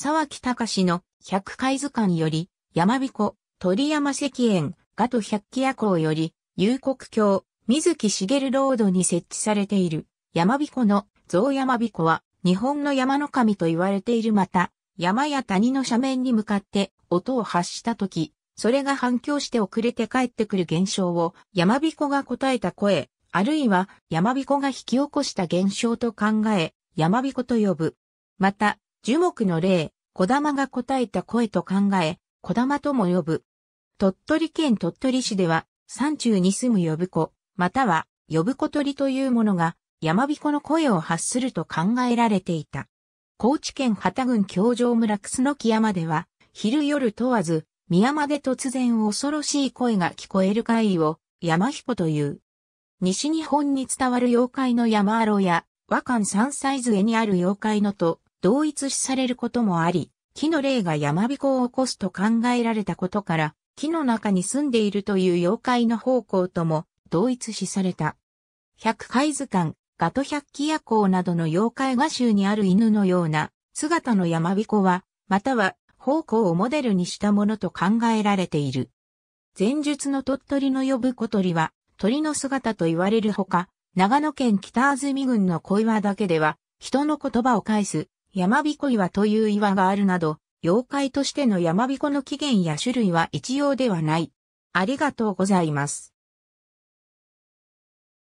沢木隆の百回図鑑より、山彦、鳥山石縁、ガト百鬼夜行より、幽国橋、水木しげるロードに設置されている、山彦の象山彦は、日本の山の神と言われているまた、山や谷の斜面に向かって音を発したとき、それが反響して遅れて帰ってくる現象を、山彦が答えた声、あるいは山彦が引き起こした現象と考え、山彦と呼ぶ。また、樹木の例、小玉が答えた声と考え、小玉とも呼ぶ。鳥取県鳥取市では、山中に住む呼ぶ子、または呼ぶ子鳥というものが、山彦の声を発すると考えられていた。高知県旗郡京城村楠木山では、昼夜問わず、宮まで突然恐ろしい声が聞こえる怪異を、山彦という。西日本に伝わる妖怪の山アロや、和漢山歳杖にある妖怪のと、同一視されることもあり、木の霊が山彦を起こすと考えられたことから、木の中に住んでいるという妖怪の方向とも同一視された。百海図鑑、ガト百鬼夜行などの妖怪画集にある犬のような姿の山彦は、または方向をモデルにしたものと考えられている。前述の鳥取の呼ぶ小鳥は鳥の姿と言われるほか、長野県北安住郡の小岩だけでは人の言葉を返す山彦岩という岩があるなど、妖怪としての山彦の起源や種類は一様ではない。ありがとうございます。